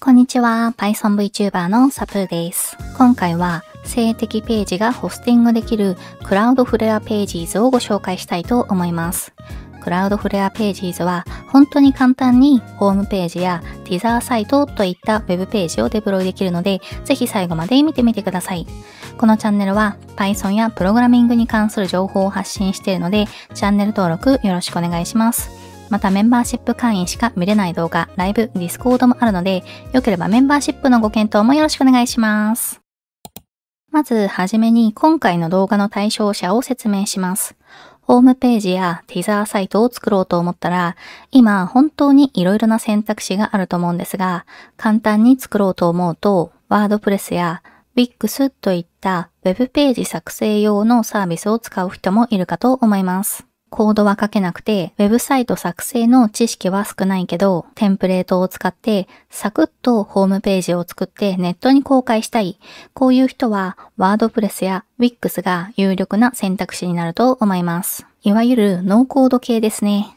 こんにちは、Python VTuber のサプーです。今回は、性的ページがホスティングできるクラウドフレアページーズをご紹介したいと思います。クラウドフレアページーズは、本当に簡単にホームページやティザーサイトといったウェブページをデプロイできるので、ぜひ最後まで見てみてください。このチャンネルは Python やプログラミングに関する情報を発信しているので、チャンネル登録よろしくお願いします。またメンバーシップ会員しか見れない動画、ライブ、ディスコードもあるので、よければメンバーシップのご検討もよろしくお願いします。まず、はじめに今回の動画の対象者を説明します。ホームページやティザーサイトを作ろうと思ったら、今本当に色々な選択肢があると思うんですが、簡単に作ろうと思うと、ワードプレスや Wix といった Web ページ作成用のサービスを使う人もいるかと思います。コードは書けなくて、ウェブサイト作成の知識は少ないけど、テンプレートを使ってサクッとホームページを作ってネットに公開したい。こういう人は、ワードプレスや Wix が有力な選択肢になると思います。いわゆるノーコード系ですね。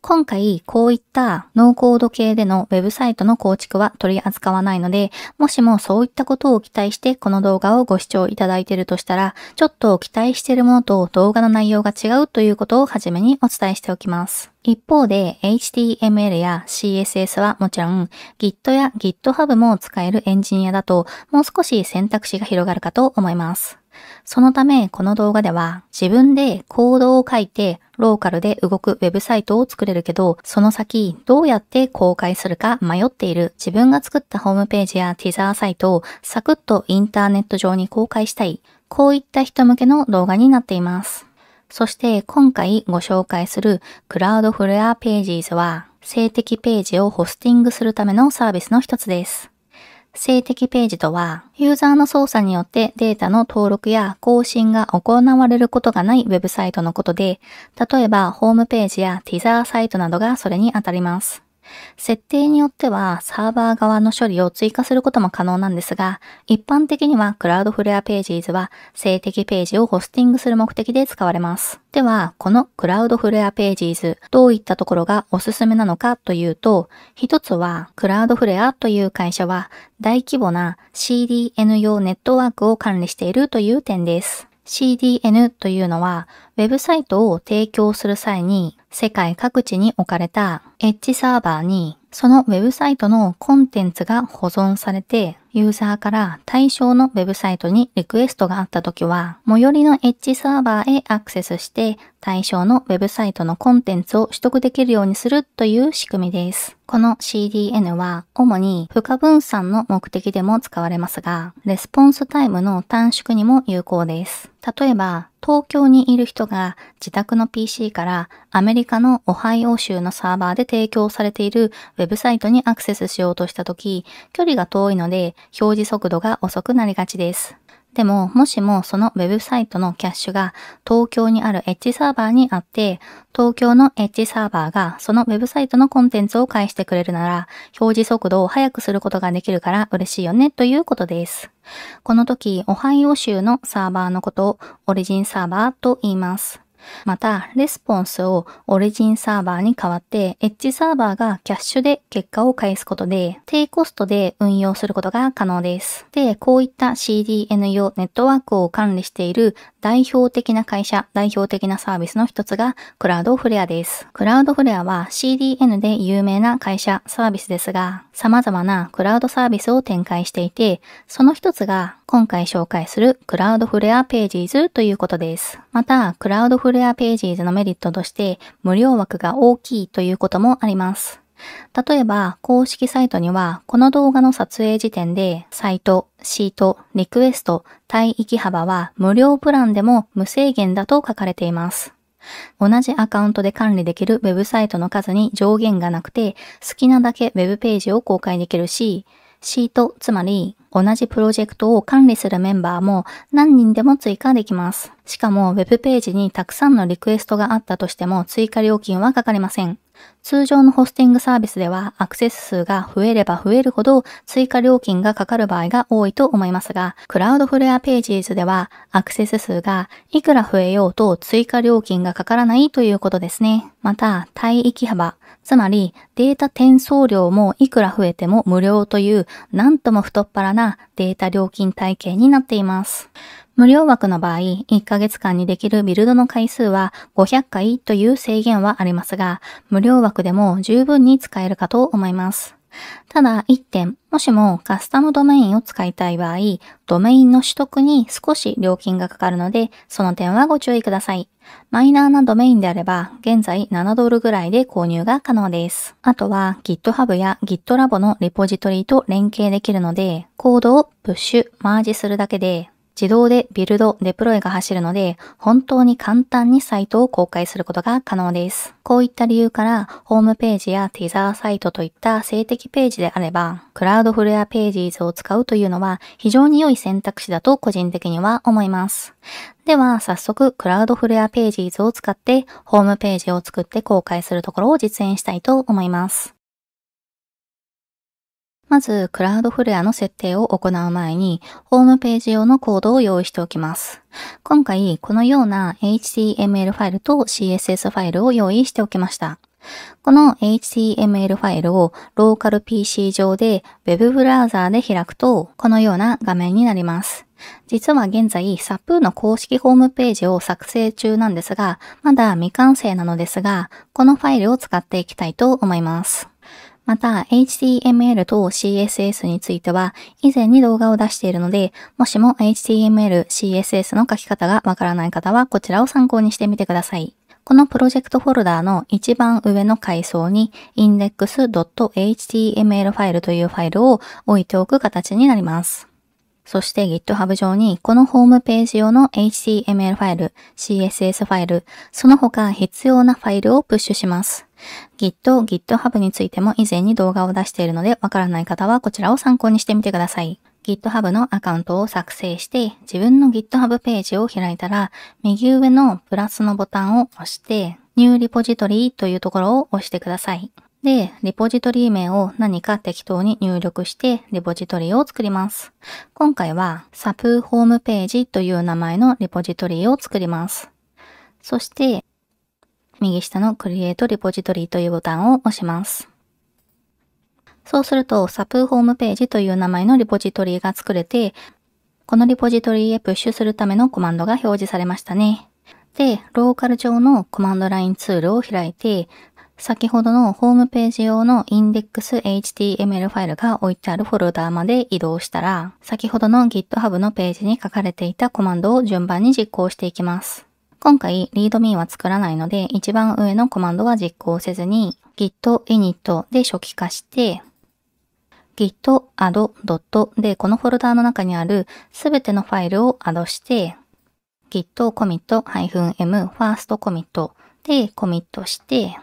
今回、こういったノーコード系でのウェブサイトの構築は取り扱わないので、もしもそういったことを期待してこの動画をご視聴いただいているとしたら、ちょっと期待しているものと動画の内容が違うということをはじめにお伝えしておきます。一方で HTML や CSS はもちろん Git や GitHub も使えるエンジニアだともう少し選択肢が広がるかと思います。そのためこの動画では自分でコードを書いてローカルで動くウェブサイトを作れるけど、その先、どうやって公開するか迷っている自分が作ったホームページやティザーサイトをサクッとインターネット上に公開したい。こういった人向けの動画になっています。そして今回ご紹介するクラウドフレアページーズは、性的ページをホスティングするためのサービスの一つです。静的ページとは、ユーザーの操作によってデータの登録や更新が行われることがないウェブサイトのことで、例えばホームページやティザーサイトなどがそれにあたります。設定によってはサーバー側の処理を追加することも可能なんですが、一般的にはクラウドフレアページーズは性的ページをホスティングする目的で使われます。では、このクラウドフレアページーズ、どういったところがおすすめなのかというと、一つは、クラウドフレアという会社は大規模な CDN 用ネットワークを管理しているという点です。CDN というのは、ウェブサイトを提供する際に、世界各地に置かれたエッジサーバーに、そのウェブサイトのコンテンツが保存されて、ユーザーから対象のウェブサイトにリクエストがあった時は、最寄りのエッジサーバーへアクセスして、対象のウェブサイトのコンテンツを取得できるようにするという仕組みです。この CDN は主に不可分散の目的でも使われますが、レスポンスタイムの短縮にも有効です。例えば、東京にいる人が自宅の PC からアメリカのオハイオ州のサーバーで提供されているウェブサイトにアクセスしようとした時、距離が遠いので表示速度が遅くなりがちです。でも、もしもそのウェブサイトのキャッシュが東京にあるエッジサーバーにあって、東京のエッジサーバーがそのウェブサイトのコンテンツを返してくれるなら、表示速度を速くすることができるから嬉しいよねということです。この時、オハイオ州のサーバーのことをオリジンサーバーと言います。また、レスポンスをオリジンサーバーに代わって、エッジサーバーがキャッシュで結果を返すことで、低コストで運用することが可能です。で、こういった CDN 用ネットワークを管理している代表的な会社、代表的なサービスの一つがクラウドフレアです。クラウドフレアは CDN で有名な会社、サービスですが、様々なクラウドサービスを展開していて、その一つが今回紹介するクラウドフレアページーズということです。また、クラウドフレアページーズのメリットとして、無料枠が大きいということもあります。例えば、公式サイトには、この動画の撮影時点で、サイト、シート、リクエスト、帯域幅は無料プランでも無制限だと書かれています。同じアカウントで管理できるウェブサイトの数に上限がなくて、好きなだけ web ページを公開できるし、シート、つまり同じプロジェクトを管理するメンバーも何人でも追加できます。しかも web ページにたくさんのリクエストがあったとしても追加料金はかかりません。通常のホスティングサービスではアクセス数が増えれば増えるほど追加料金がかかる場合が多いと思いますが、クラウドフレアページーズではアクセス数がいくら増えようと追加料金がかからないということですね。また、帯域幅、つまりデータ転送量もいくら増えても無料というなんとも太っ腹なデータ料金体系になっています。無料枠の場合、1ヶ月間にできるビルドの回数は500回という制限はありますが、無料枠でも十分に使えるかと思います。ただ1点、もしもカスタムドメインを使いたい場合、ドメインの取得に少し料金がかかるので、その点はご注意ください。マイナーなドメインであれば、現在7ドルぐらいで購入が可能です。あとは GitHub や GitLab のリポジトリと連携できるので、コードをプッシュ、マージするだけで自動でビルド、デプロイが走るので、本当に簡単にサイトを公開することが可能です。こういった理由から、ホームページやティザーサイトといった性的ページであれば、クラウドフレアページーズを使うというのは非常に良い選択肢だと個人的には思います。では、早速、クラウドフレアページーズを使って、ホームページを作って公開するところを実演したいと思います。まず、クラウドフレアの設定を行う前に、ホームページ用のコードを用意しておきます。今回、このような HTML ファイルと CSS ファイルを用意しておきました。この HTML ファイルをローカル PC 上で Web ブラウザーで開くと、このような画面になります。実は現在、サプーの公式ホームページを作成中なんですが、まだ未完成なのですが、このファイルを使っていきたいと思います。また、HTML と CSS については、以前に動画を出しているので、もしも HTML、CSS の書き方がわからない方は、こちらを参考にしてみてください。このプロジェクトフォルダーの一番上の階層に index.html ファイルというファイルを置いておく形になります。そして GitHub 上にこのホームページ用の HTML ファイル、CSS ファイル、その他必要なファイルをプッシュします。Git、GitHub についても以前に動画を出しているのでわからない方はこちらを参考にしてみてください。GitHub のアカウントを作成して自分の GitHub ページを開いたら右上のプラスのボタンを押して New Repository というところを押してください。で、リポジトリ名を何か適当に入力して、リポジトリを作ります。今回は、サプーホームページという名前のリポジトリを作ります。そして、右下の Create Repository というボタンを押します。そうすると、サプーホームページという名前のリポジトリが作れて、このリポジトリへプッシュするためのコマンドが表示されましたね。で、ローカル上のコマンドラインツールを開いて、先ほどのホームページ用の index.html ファイルが置いてあるフォルダーまで移動したら、先ほどの GitHub のページに書かれていたコマンドを順番に実行していきます。今回、readme は作らないので、一番上のコマンドは実行せずに、git init で初期化して、git add. で、このフォルダーの中にあるすべてのファイルを add して、git commit-m first commit でコミットして、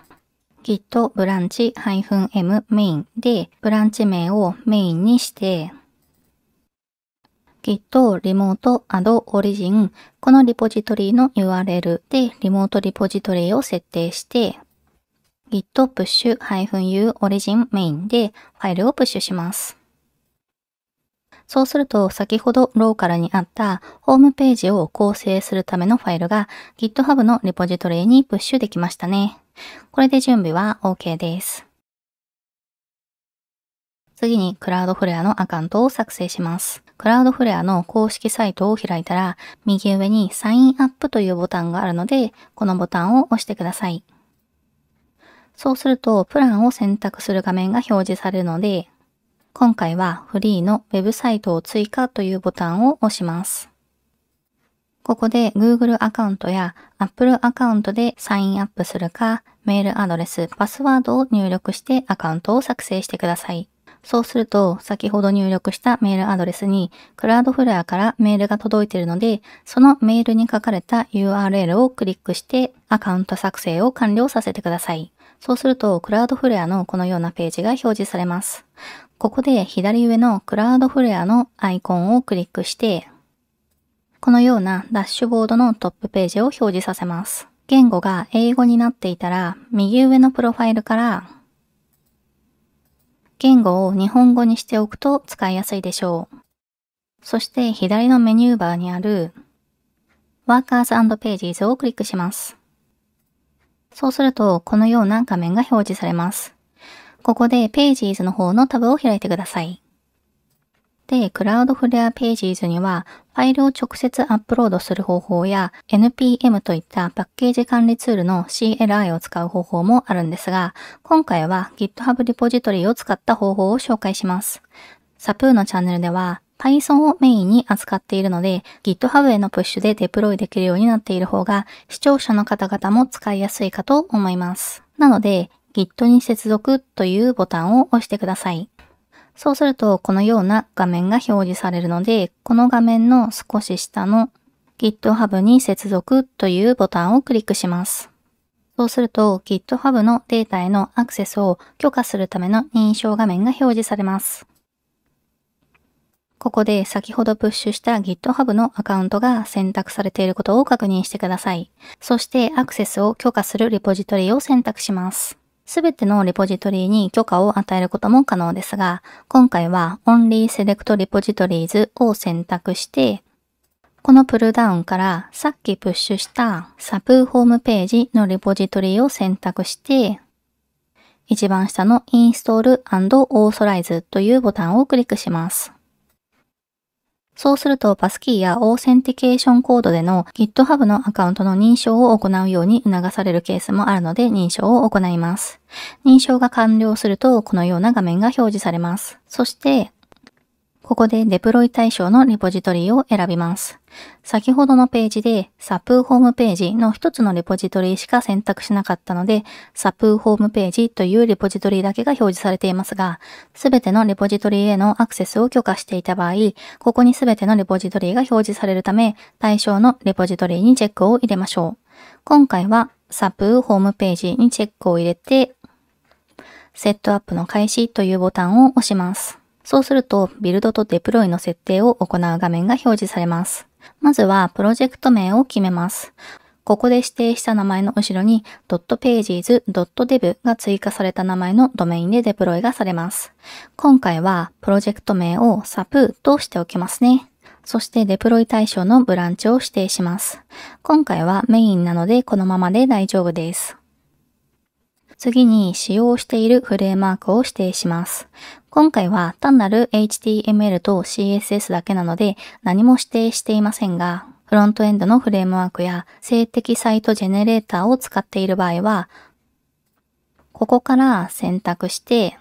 git ブランチ -m メインでブランチ名をメインにして git リモート add origin このリポジトリの URL でリモートリポジトリを設定して git push-u origin メインでファイルをプッシュします。そうすると先ほどローカルにあったホームページを構成するためのファイルが GitHub のリポジトリにプッシュできましたね。これで準備は OK です。次にクラウドフレアのアカウントを作成します。クラウドフレアの公式サイトを開いたら、右上にサインアップというボタンがあるので、このボタンを押してください。そうすると、プランを選択する画面が表示されるので、今回はフリーのウェブサイトを追加というボタンを押します。ここで Google アカウントや Apple アカウントでサインアップするか、メールアドレス、パスワードを入力してアカウントを作成してください。そうすると、先ほど入力したメールアドレスに、クラウドフレアからメールが届いているので、そのメールに書かれた URL をクリックして、アカウント作成を完了させてください。そうすると、クラウドフレアのこのようなページが表示されます。ここで左上のクラウドフレアのアイコンをクリックして、このようなダッシュボードのトップページを表示させます。言語が英語になっていたら、右上のプロファイルから、言語を日本語にしておくと使いやすいでしょう。そして左のメニューバーにある、Workers Pages をクリックします。そうすると、このような画面が表示されます。ここで Pages の方のタブを開いてください。で、クラウドフレアページーズには、ファイルを直接アップロードする方法や、NPM といったパッケージ管理ツールの CLI を使う方法もあるんですが、今回は GitHub リポジトリを使った方法を紹介します。サプーのチャンネルでは、Python をメインに扱っているので、GitHub へのプッシュでデプロイできるようになっている方が、視聴者の方々も使いやすいかと思います。なので、Git に接続というボタンを押してください。そうすると、このような画面が表示されるので、この画面の少し下の GitHub に接続というボタンをクリックします。そうすると GitHub のデータへのアクセスを許可するための認証画面が表示されます。ここで先ほどプッシュした GitHub のアカウントが選択されていることを確認してください。そしてアクセスを許可するリポジトリを選択します。すべてのリポジトリに許可を与えることも可能ですが、今回は Only Select Repositories を選択して、このプルダウンからさっきプッシュしたサブホームページのリポジトリを選択して、一番下の Install and Authorize というボタンをクリックします。そうすると、パスキーやオーセンティケーションコードでの GitHub のアカウントの認証を行うように促されるケースもあるので認証を行います。認証が完了すると、このような画面が表示されます。そして、ここでデプロイ対象のリポジトリを選びます。先ほどのページで SAP ホームページの一つのリポジトリしか選択しなかったので SAP ホームページというリポジトリだけが表示されていますが全てのリポジトリへのアクセスを許可していた場合ここに全てのリポジトリが表示されるため対象のリポジトリにチェックを入れましょう。今回は SAP ホームページにチェックを入れてセットアップの開始というボタンを押します。そうすると、ビルドとデプロイの設定を行う画面が表示されます。まずは、プロジェクト名を決めます。ここで指定した名前の後ろに .pages.dev が追加された名前のドメインでデプロイがされます。今回はプロジェクト名を SAP としておきますね。そしてデプロイ対象のブランチを指定します。今回はメインなのでこのままで大丈夫です。次に使用しているフレームワークを指定します。今回は単なる HTML と CSS だけなので何も指定していませんが、フロントエンドのフレームワークや性的サイトジェネレーターを使っている場合は、ここから選択して、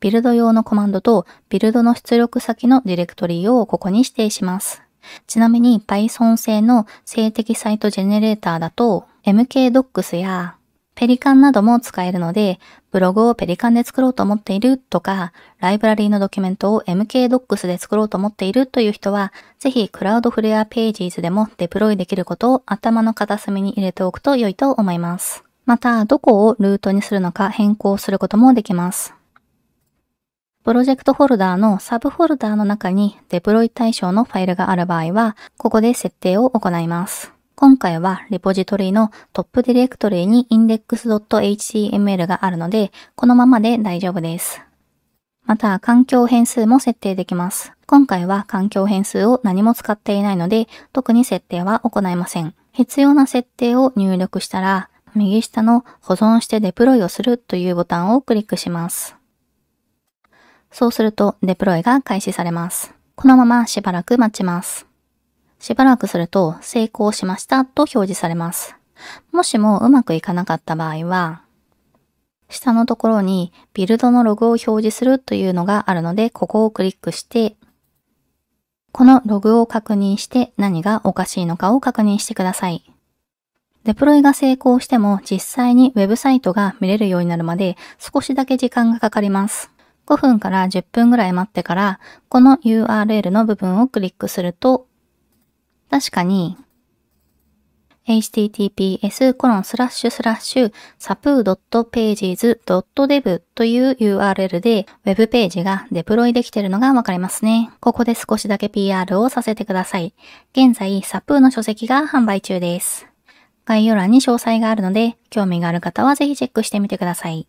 ビルド用のコマンドとビルドの出力先のディレクトリをここに指定します。ちなみに Python 製の性的サイトジェネレーターだと MKDocs やペリカンなども使えるので、ブログをペリカンで作ろうと思っているとか、ライブラリーのドキュメントを MKDocs で作ろうと思っているという人は、ぜひクラウドフレアページーズでもデプロイできることを頭の片隅に入れておくと良いと思います。また、どこをルートにするのか変更することもできます。プロジェクトフォルダーのサブフォルダーの中にデプロイ対象のファイルがある場合は、ここで設定を行います。今回はレポジトリのトップディレクトリに index.html があるので、このままで大丈夫です。また、環境変数も設定できます。今回は環境変数を何も使っていないので、特に設定は行いません。必要な設定を入力したら、右下の保存してデプロイをするというボタンをクリックします。そうするとデプロイが開始されます。このまましばらく待ちます。しばらくすると成功しましたと表示されます。もしもうまくいかなかった場合は、下のところにビルドのログを表示するというのがあるので、ここをクリックして、このログを確認して何がおかしいのかを確認してください。デプロイが成功しても実際にウェブサイトが見れるようになるまで少しだけ時間がかかります。5分から10分ぐらい待ってから、この URL の部分をクリックすると、確かに、https コロンスラッシュスラッシュ sapu.pages.dev という URL で Web ページがデプロイできているのがわかりますね。ここで少しだけ PR をさせてください。現在 sapu の書籍が販売中です。概要欄に詳細があるので、興味がある方はぜひチェックしてみてください。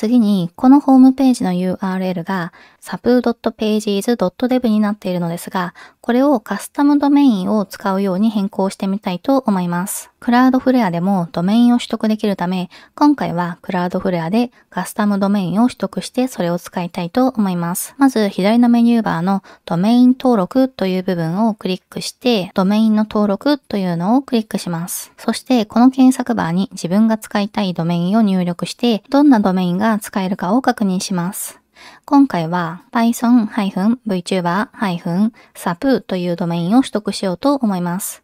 次に、このホームページの URL が sub.pages.dev になっているのですが、これをカスタムドメインを使うように変更してみたいと思います。クラウドフレアでもドメインを取得できるため、今回はクラウドフレアでカスタムドメインを取得してそれを使いたいと思います。まず左のメニューバーのドメイン登録という部分をクリックして、ドメインの登録というのをクリックします。そしてこの検索バーに自分が使いたいドメインを入力して、どんなドメインが使えるかを確認します。今回は python-vtuber-sub というドメインを取得しようと思います。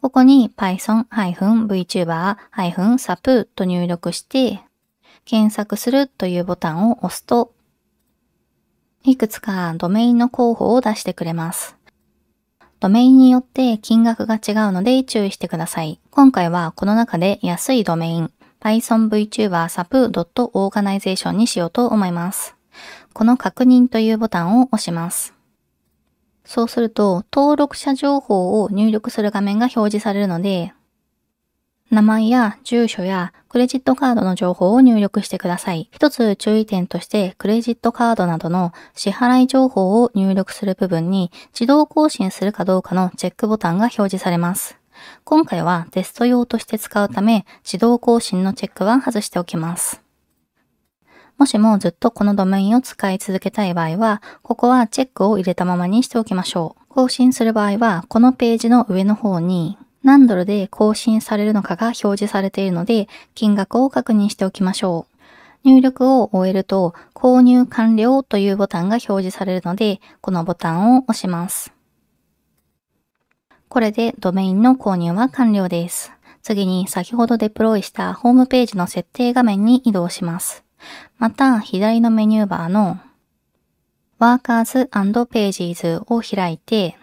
ここに python-vtuber-sub と入力して、検索するというボタンを押すと、いくつかドメインの候補を出してくれます。ドメインによって金額が違うので注意してください。今回はこの中で安いドメイン pythonvtubersub.organization にしようと思います。この確認というボタンを押します。そうすると、登録者情報を入力する画面が表示されるので、名前や住所やクレジットカードの情報を入力してください。一つ注意点として、クレジットカードなどの支払い情報を入力する部分に自動更新するかどうかのチェックボタンが表示されます。今回はテスト用として使うため、自動更新のチェックは外しておきます。もしもずっとこのドメインを使い続けたい場合は、ここはチェックを入れたままにしておきましょう。更新する場合は、このページの上の方に、何ドルで更新されるのかが表示されているので、金額を確認しておきましょう。入力を終えると、購入完了というボタンが表示されるので、このボタンを押します。これでドメインの購入は完了です。次に先ほどデプロイしたホームページの設定画面に移動します。また、左のメニューバーのワーカーズページーズを開いて、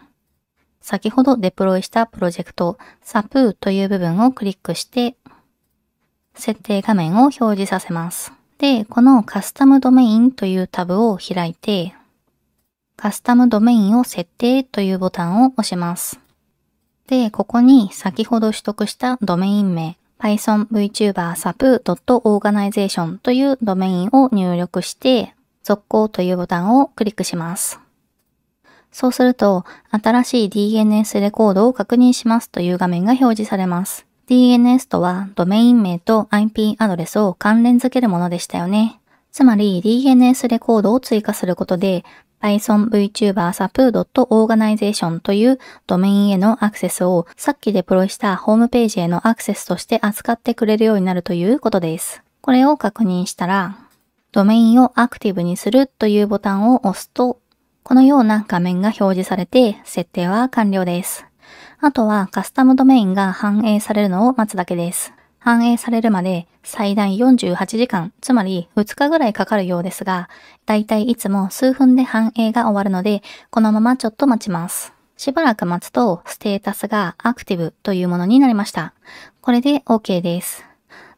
先ほどデプロイしたプロジェクト SAP という部分をクリックして、設定画面を表示させます。で、このカスタムドメインというタブを開いて、カスタムドメインを設定というボタンを押します。で、ここに先ほど取得したドメイン名、pythonvtubersub.organization というドメインを入力して、続行というボタンをクリックします。そうすると、新しい DNS レコードを確認しますという画面が表示されます。DNS とはドメイン名と IP アドレスを関連付けるものでしたよね。つまり DNS レコードを追加することで pythonvtubersapu.organization というドメインへのアクセスをさっきデプロイしたホームページへのアクセスとして扱ってくれるようになるということです。これを確認したら、ドメインをアクティブにするというボタンを押すと、このような画面が表示されて、設定は完了です。あとはカスタムドメインが反映されるのを待つだけです。反映されるまで最大48時間、つまり2日ぐらいかかるようですが、だいたいいつも数分で反映が終わるので、このままちょっと待ちます。しばらく待つと、ステータスがアクティブというものになりました。これで OK です。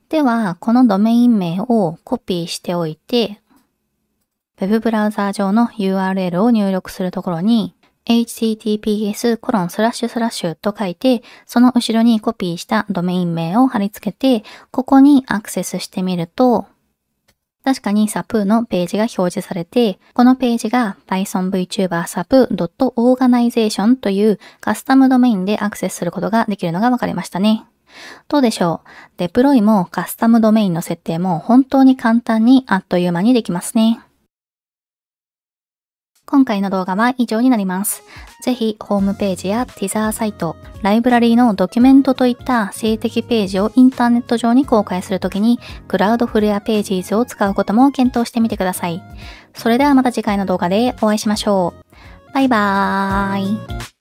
では、このドメイン名をコピーしておいて、Web ブブラウザー上の URL を入力するところに、https コロンスラッシュスラッシュと書いて、その後ろにコピーしたドメイン名を貼り付けて、ここにアクセスしてみると、確かにサプーのページが表示されて、このページが p y t h o n v t u b e r s a p o r g a n i z a t i o n というカスタムドメインでアクセスすることができるのが分かりましたね。どうでしょうデプロイもカスタムドメインの設定も本当に簡単にあっという間にできますね。今回の動画は以上になります。ぜひ、ホームページやティザーサイト、ライブラリーのドキュメントといった性的ページをインターネット上に公開するときに、クラウドフレアページーズを使うことも検討してみてください。それではまた次回の動画でお会いしましょう。バイバーイ。